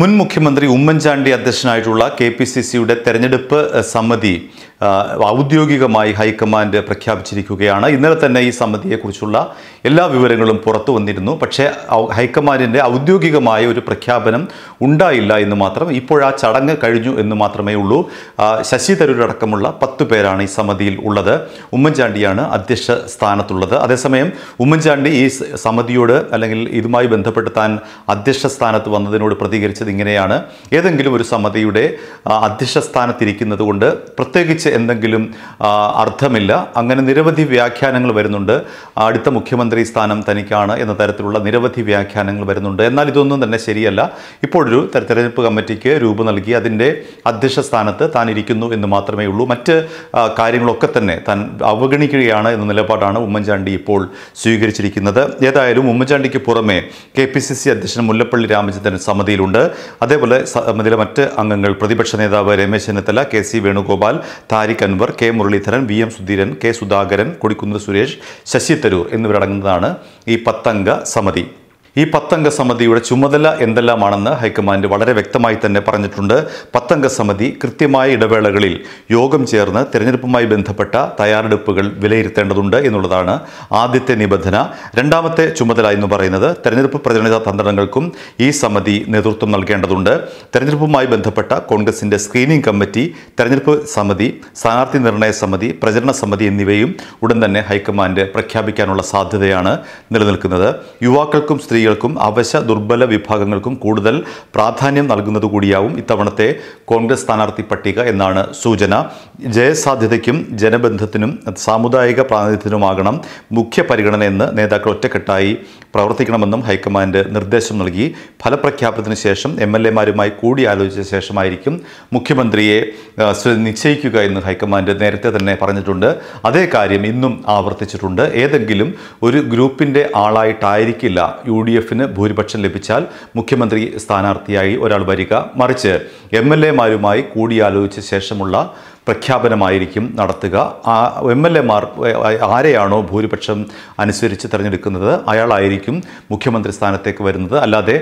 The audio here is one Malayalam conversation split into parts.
മുൻ മുഖ്യമന്ത്രി ഉമ്മൻചാണ്ടി അധ്യക്ഷനായിട്ടുള്ള കെ പി സി സിയുടെ തെരഞ്ഞെടുപ്പ് സമിതി ഔദ്യോഗികമായി ഹൈക്കമാൻഡ് പ്രഖ്യാപിച്ചിരിക്കുകയാണ് ഇന്നലെ തന്നെ ഈ സമിതിയെക്കുറിച്ചുള്ള എല്ലാ വിവരങ്ങളും പുറത്തു വന്നിരുന്നു പക്ഷേ ഹൈക്കമാൻഡിൻ്റെ ഔദ്യോഗികമായ ഒരു പ്രഖ്യാപനം ഉണ്ടായില്ല എന്ന് മാത്രം ഇപ്പോഴാ ചടങ്ങ് കഴിഞ്ഞു എന്ന് മാത്രമേ ഉള്ളൂ ശശി തരൂരടക്കമുള്ള പത്ത് പേരാണ് ഈ സമിതിയിൽ ഉള്ളത് ഉമ്മൻചാണ്ടിയാണ് അധ്യക്ഷ സ്ഥാനത്തുള്ളത് അതേസമയം ഉമ്മൻചാണ്ടി ഈ സമിതിയോട് അല്ലെങ്കിൽ ഇതുമായി ബന്ധപ്പെട്ട് താൻ അധ്യക്ഷ സ്ഥാനത്ത് വന്നതിനോട് പ്രതികരിച്ച ചോദിച്ചത് ഇങ്ങനെയാണ് ഏതെങ്കിലും ഒരു സമിതിയുടെ അധ്യക്ഷ സ്ഥാനത്തിരിക്കുന്നത് കൊണ്ട് പ്രത്യേകിച്ച് എന്തെങ്കിലും അർത്ഥമില്ല അങ്ങനെ നിരവധി വ്യാഖ്യാനങ്ങൾ വരുന്നുണ്ട് അടുത്ത മുഖ്യമന്ത്രി സ്ഥാനം തനിക്കാണ് എന്ന തരത്തിലുള്ള നിരവധി വ്യാഖ്യാനങ്ങൾ വരുന്നുണ്ട് എന്നാൽ ഇതൊന്നും തന്നെ ശരിയല്ല ഇപ്പോഴൊരു തെരഞ്ഞെടുപ്പ് കമ്മിറ്റിക്ക് രൂപം നൽകി അതിൻ്റെ അധ്യക്ഷ സ്ഥാനത്ത് താൻ ഇരിക്കുന്നു എന്ന് മാത്രമേ ഉള്ളൂ മറ്റ് കാര്യങ്ങളൊക്കെ തന്നെ താൻ അവഗണിക്കുകയാണ് എന്ന നിലപാടാണ് ഉമ്മൻചാണ്ടി ഇപ്പോൾ സ്വീകരിച്ചിരിക്കുന്നത് ഏതായാലും ഉമ്മൻചാണ്ടിക്ക് പുറമെ കെ പി സി സി അധ്യക്ഷൻ മുല്ലപ്പള്ളി രാമചന്ദ്രൻ സമിതിയിലുണ്ട് അതേപോലെ സമിതിയിലെ മറ്റ് അംഗങ്ങൾ പ്രതിപക്ഷ നേതാവ് Ramesh Chennithala K C Venugopal Tariq Anwar K Muraleedharan V M Sudheeran K Sudhakaran Kodikunnil Suresh Shashi Tharoor എന്നിവരടങ്ങുന്നതാണ് ഈ പത്തംഗ സമിതി ഈ പത്തംഗ സമിതിയുടെ ചുമതല എന്തെല്ലാമാണെന്ന് ഹൈക്കമാൻഡ് വളരെ വ്യക്തമായി തന്നെ പറഞ്ഞിട്ടുണ്ട് പത്തംഗ സമിതി കൃത്യമായ ഇടവേളകളിൽ യോഗം ചേർന്ന് തിരഞ്ഞെടുപ്പുമായി ബന്ധപ്പെട്ട തയ്യാറെടുപ്പുകൾ വിലയിരുത്തേണ്ടതുണ്ട് എന്നുള്ളതാണ് ആദ്യത്തെ നിബന്ധന രണ്ടാമത്തെ ചുമതല എന്ന് പറയുന്നത് തെരഞ്ഞെടുപ്പ് പ്രചരണ തന്ത്രങ്ങൾക്കും ഈ സമിതി നേതൃത്വം നൽകേണ്ടതുണ്ട് തെരഞ്ഞെടുപ്പുമായി ബന്ധപ്പെട്ട കോൺഗ്രസിൻ്റെ സ്ക്രീനിംഗ് കമ്മിറ്റി തെരഞ്ഞെടുപ്പ് സമിതി സ്ഥാനാർത്ഥി നിർണയ സമിതി പ്രചരണ സമിതി എന്നിവയും ഉടൻ തന്നെ ഹൈക്കമാൻഡ് പ്രഖ്യാപിക്കാനുള്ള സാധ്യതയാണ് നിലനിൽക്കുന്നത് യുവാക്കൾക്കും സ്ത്രീ സ്ത്രീകൾക്കും അവശ ദുർബല വിഭാഗങ്ങൾക്കും കൂടുതൽ പ്രാധാന്യം നൽകുന്നത് കൂടിയാവും ഇത്തവണത്തെ കോൺഗ്രസ് സ്ഥാനാർത്ഥി പട്ടിക എന്നാണ് സൂചന ജയസാധ്യതയ്ക്കും ജനബന്ധത്തിനും സാമുദായിക പ്രാതിനിധ്യത്തിനുമാകണം മുഖ്യ പരിഗണന എന്ന് നേതാക്കൾ ഒറ്റക്കെട്ടായി പ്രവർത്തിക്കണമെന്നും ഹൈക്കമാൻഡ് നിർദ്ദേശം നൽകി ഫലപ്രഖ്യാപനത്തിന് ശേഷം എം എൽ എമാരുമായി കൂടിയാലോചിച്ച ശേഷമായിരിക്കും മുഖ്യമന്ത്രിയെ നിശ്ചയിക്കുക എന്ന് ഹൈക്കമാൻഡ് നേരത്തെ തന്നെ പറഞ്ഞിട്ടുണ്ട് അതേ കാര്യം ഇന്നും ആവർത്തിച്ചിട്ടുണ്ട് ഏതെങ്കിലും ഒരു ഗ്രൂപ്പിൻ്റെ ആളായിട്ടായിരിക്കില്ല യു ഡി ഡി എഫിന് ഭൂരിപക്ഷം ലഭിച്ചാൽ മുഖ്യമന്ത്രി സ്ഥാനാർത്ഥിയായി ഒരാൾ വരിക മറിച്ച് എം എൽ എമാരുമായി കൂടിയാലോചിച്ച ശേഷമുള്ള പ്രഖ്യാപനമായിരിക്കും നടത്തുക ആ എം എൽ എമാർ ആരെയാണോ ഭൂരിപക്ഷം അനുസരിച്ച് തിരഞ്ഞെടുക്കുന്നത് അയാളായിരിക്കും മുഖ്യമന്ത്രി സ്ഥാനത്തേക്ക് വരുന്നത് അല്ലാതെ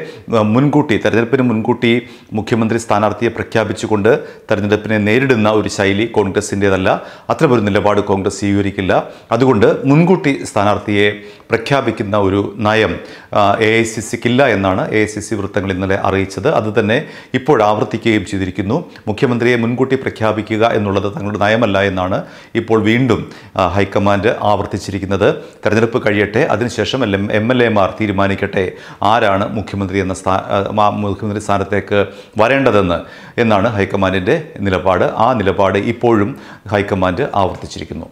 മുൻകൂട്ടി തെരഞ്ഞെടുപ്പിന് മുൻകൂട്ടി മുഖ്യമന്ത്രി സ്ഥാനാർത്ഥിയെ പ്രഖ്യാപിച്ചുകൊണ്ട് തെരഞ്ഞെടുപ്പിനെ നേരിടുന്ന ഒരു ശൈലി കോൺഗ്രസിൻ്റേതല്ല അത്രമൊരു നിലപാട് കോൺഗ്രസ് സ്വീകരിക്കില്ല അതുകൊണ്ട് മുൻകൂട്ടി സ്ഥാനാർത്ഥിയെ പ്രഖ്യാപിക്കുന്ന ഒരു നയം എ ഐ സി സിക്കില്ല എന്നാണ് എ ഐ സി സി വൃത്തങ്ങൾ ഇന്നലെ അറിയിച്ചത് അതുതന്നെ ഇപ്പോൾ ആവർത്തിക്കുകയും ചെയ്തിരിക്കുന്നു മുഖ്യമന്ത്രിയെ മുൻകൂട്ടി പ്രഖ്യാപിക്കുക എന്നുള്ള എന്നുള്ളത് തങ്ങളുടെ നയമല്ല എന്നാണ് ഇപ്പോൾ വീണ്ടും ഹൈക്കമാൻഡ് ആവർത്തിച്ചിരിക്കുന്നത് തെരഞ്ഞെടുപ്പ് കഴിയട്ടെ അതിനുശേഷം എൽ എം എൽ എമാർ തീരുമാനിക്കട്ടെ ആരാണ് മുഖ്യമന്ത്രി എന്ന സ്ഥാ മുഖ്യമന്ത്രി സ്ഥാനത്തേക്ക് വരേണ്ടതെന്ന് എന്നാണ് ഹൈക്കമാൻഡിൻ്റെ നിലപാട് ആ നിലപാട് ഇപ്പോഴും ഹൈക്കമാൻഡ് ആവർത്തിച്ചിരിക്കുന്നു